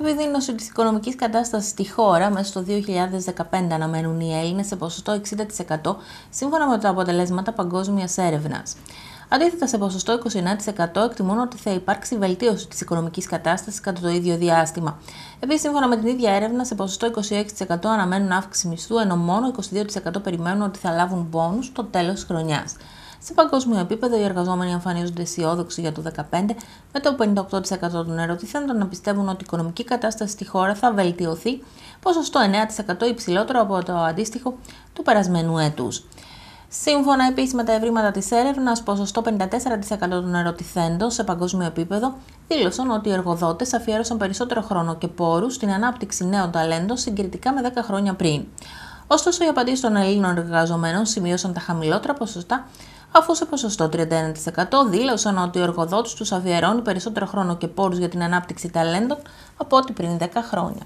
Επειδή είναι τη οικονομικής κατάστασης στη χώρα, μέσα στο 2015 αναμένουν οι Έλληνες σε ποσοστό 60% σύμφωνα με τα αποτελέσματα παγκόσμιας έρευνας. Αντίθετα, σε ποσοστό 29% εκτιμούν ότι θα υπάρξει βελτίωση της οικονομικής κατάστασης κατά το ίδιο διάστημα. Επίσης, σύμφωνα με την ίδια έρευνα, σε ποσοστό 26% αναμένουν αύξηση μισθού, ενώ μόνο 22% περιμένουν ότι θα λάβουν πόνου το τέλος της χρονιάς. Σε παγκόσμιο επίπεδο, οι εργαζόμενοι εμφανίζονται αισιόδοξοι για το 2015, με το 58% των ερωτηθέντων να πιστεύουν ότι η οικονομική κατάσταση στη χώρα θα βελτιωθεί, ποσοστό 9% υψηλότερο από το αντίστοιχο του περασμένου έτους. Σύμφωνα επίσης με τα ευρήματα της έρευνας, ποσοστό 54% των ερωτηθέντων σε παγκόσμιο επίπεδο δήλωσαν ότι οι εργοδότες αφιέρωσαν περισσότερο χρόνο και πόρους στην ανάπτυξη νέων ταλέντων συγκριτικά με 10 χρόνια πριν. Ωστόσο, οι απαντήσεις των Ελλήνων εργαζομένων σημείωσαν τα χαμηλότερα ποσοστά, αφού σε ποσοστό 31% δήλωσαν ότι ο εργοδότη του αφιερώνει περισσότερο χρόνο και πόρους για την ανάπτυξη ταλέντων από ό,τι πριν 10 χρόνια.